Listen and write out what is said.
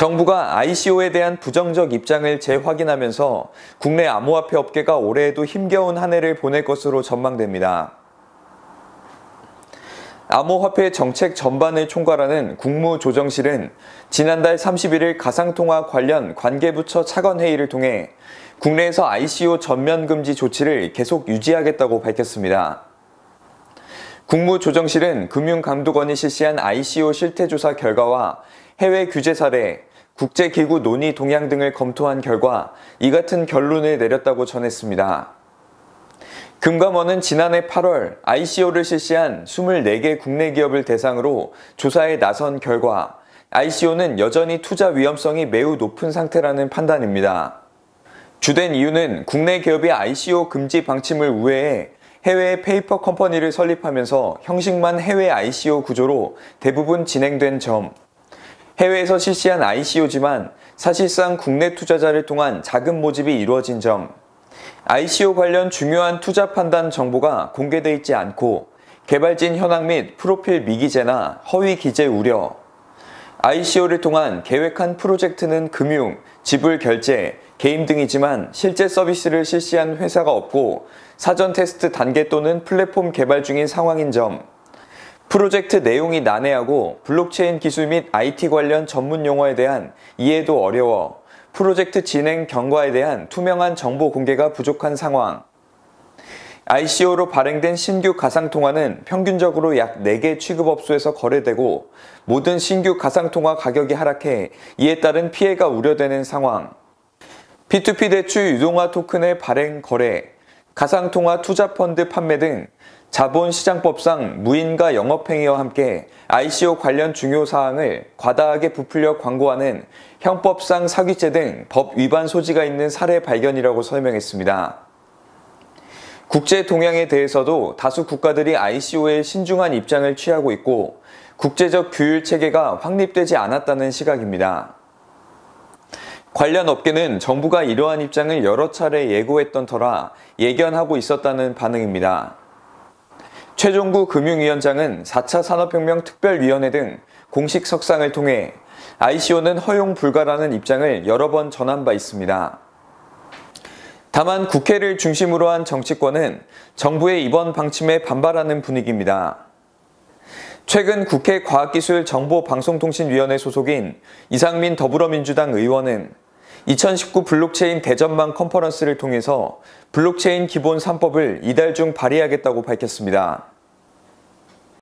정부가 ICO에 대한 부정적 입장을 재확인하면서 국내 암호화폐 업계가 올해에도 힘겨운 한 해를 보낼 것으로 전망됩니다. 암호화폐 정책 전반을 총괄하는 국무조정실은 지난달 31일 가상통화 관련 관계부처 차관회의를 통해 국내에서 ICO 전면금지 조치를 계속 유지하겠다고 밝혔습니다. 국무조정실은 금융감독원이 실시한 ICO 실태조사 결과와 해외 규제 사례, 국제기구 논의 동향 등을 검토한 결과 이 같은 결론을 내렸다고 전했습니다. 금감원은 지난해 8월 ICO를 실시한 24개 국내 기업을 대상으로 조사에 나선 결과 ICO는 여전히 투자 위험성이 매우 높은 상태라는 판단입니다. 주된 이유는 국내 기업이 ICO 금지 방침을 우회해 해외 페이퍼 컴퍼니를 설립하면서 형식만 해외 ICO 구조로 대부분 진행된 점, 해외에서 실시한 ICO지만 사실상 국내 투자자를 통한 자금 모집이 이루어진 점, ICO 관련 중요한 투자 판단 정보가 공개되어 있지 않고 개발진 현황 및 프로필 미기재나 허위 기재 우려, ICO를 통한 계획한 프로젝트는 금융, 지불 결제, 게임 등이지만 실제 서비스를 실시한 회사가 없고 사전 테스트 단계 또는 플랫폼 개발 중인 상황인 점, 프로젝트 내용이 난해하고 블록체인 기술 및 IT 관련 전문 용어에 대한 이해도 어려워 프로젝트 진행 경과에 대한 투명한 정보 공개가 부족한 상황. ICO로 발행된 신규 가상통화는 평균적으로 약 4개 취급업소에서 거래되고 모든 신규 가상통화 가격이 하락해 이에 따른 피해가 우려되는 상황. P2P 대출 유동화 토큰의 발행 거래, 가상통화 투자펀드 판매 등 자본시장법상 무인과 영업행위와 함께 ICO 관련 중요 사항을 과다하게 부풀려 광고하는 형법상 사기죄 등 법 위반 소지가 있는 사례 발견이라고 설명했습니다. 국제 동향에 대해서도 다수 국가들이 ICO에 신중한 입장을 취하고 있고 국제적 규율 체계가 확립되지 않았다는 시각입니다. 관련 업계는 정부가 이러한 입장을 여러 차례 예고했던 터라 예견하고 있었다는 반응입니다. 최종구 금융위원장은 4차 산업혁명 특별위원회 등 공식 석상을 통해 ICO는 허용 불가라는 입장을 여러 번 전한 바 있습니다. 다만 국회를 중심으로 한 정치권은 정부의 이번 방침에 반발하는 분위기입니다. 최근 국회 과학기술정보방송통신위원회 소속인 이상민 더불어민주당 의원은 2019 블록체인 대전망 컨퍼런스를 통해서 블록체인 기본 3법을 이달 중 발의하겠다고 밝혔습니다.